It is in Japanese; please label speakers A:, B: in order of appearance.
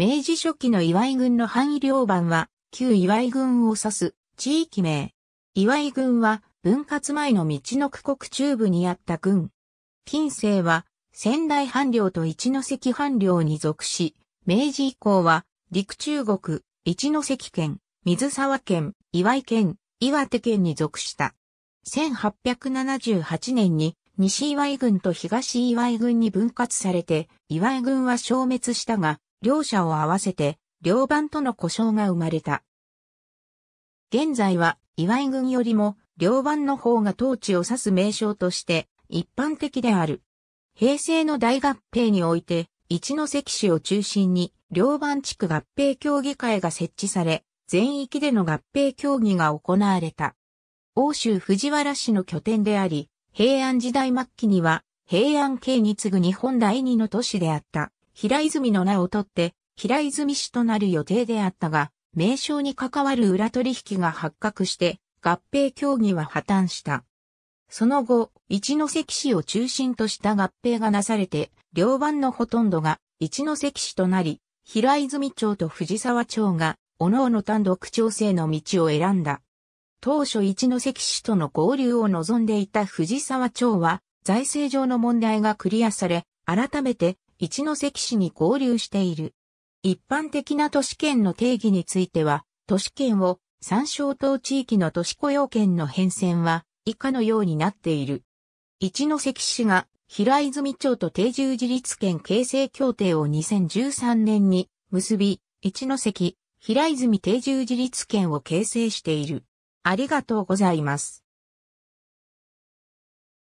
A: 明治初期の岩井軍の範囲領番は、旧岩井軍を指す地域名。岩井軍は、分割前の道の区国中部にあった軍。近世は、仙台藩領と一関藩領に属し、明治以降は、陸中国、一関県、水沢県、岩井県、岩手県に属した。1878年に西岩井軍と東岩井軍に分割されて、岩井軍は消滅したが、両者を合わせて、両番との呼称が生まれた。現在は、岩井軍よりも、両番の方が統治を指す名称として、一般的である。平成の大合併において、一関市を中心に、両番地区合併協議会が設置され、全域での合併協議が行われた。欧州藤原市の拠点であり、平安時代末期には、平安系に次ぐ日本第二の都市であった。平泉の名を取って、平泉市となる予定であったが、名称に関わる裏取引が発覚して、合併協議は破綻した。その後、一関市を中心とした合併がなされて、両番のほとんどが一関市となり、平泉町と藤沢町が、おのおの単独調整の道を選んだ。当初一関市との合流を望んでいた藤沢町は、財政上の問題がクリアされ、改めて一関市に合流している。一般的な都市圏の定義については、都市圏を参照等地域の都市雇用圏の変遷は以下のようになっている。一関市が平泉町と定住自立圏形成協定を2013年に結び、一関、平泉定住自立圏を形成している。ありがとうございます。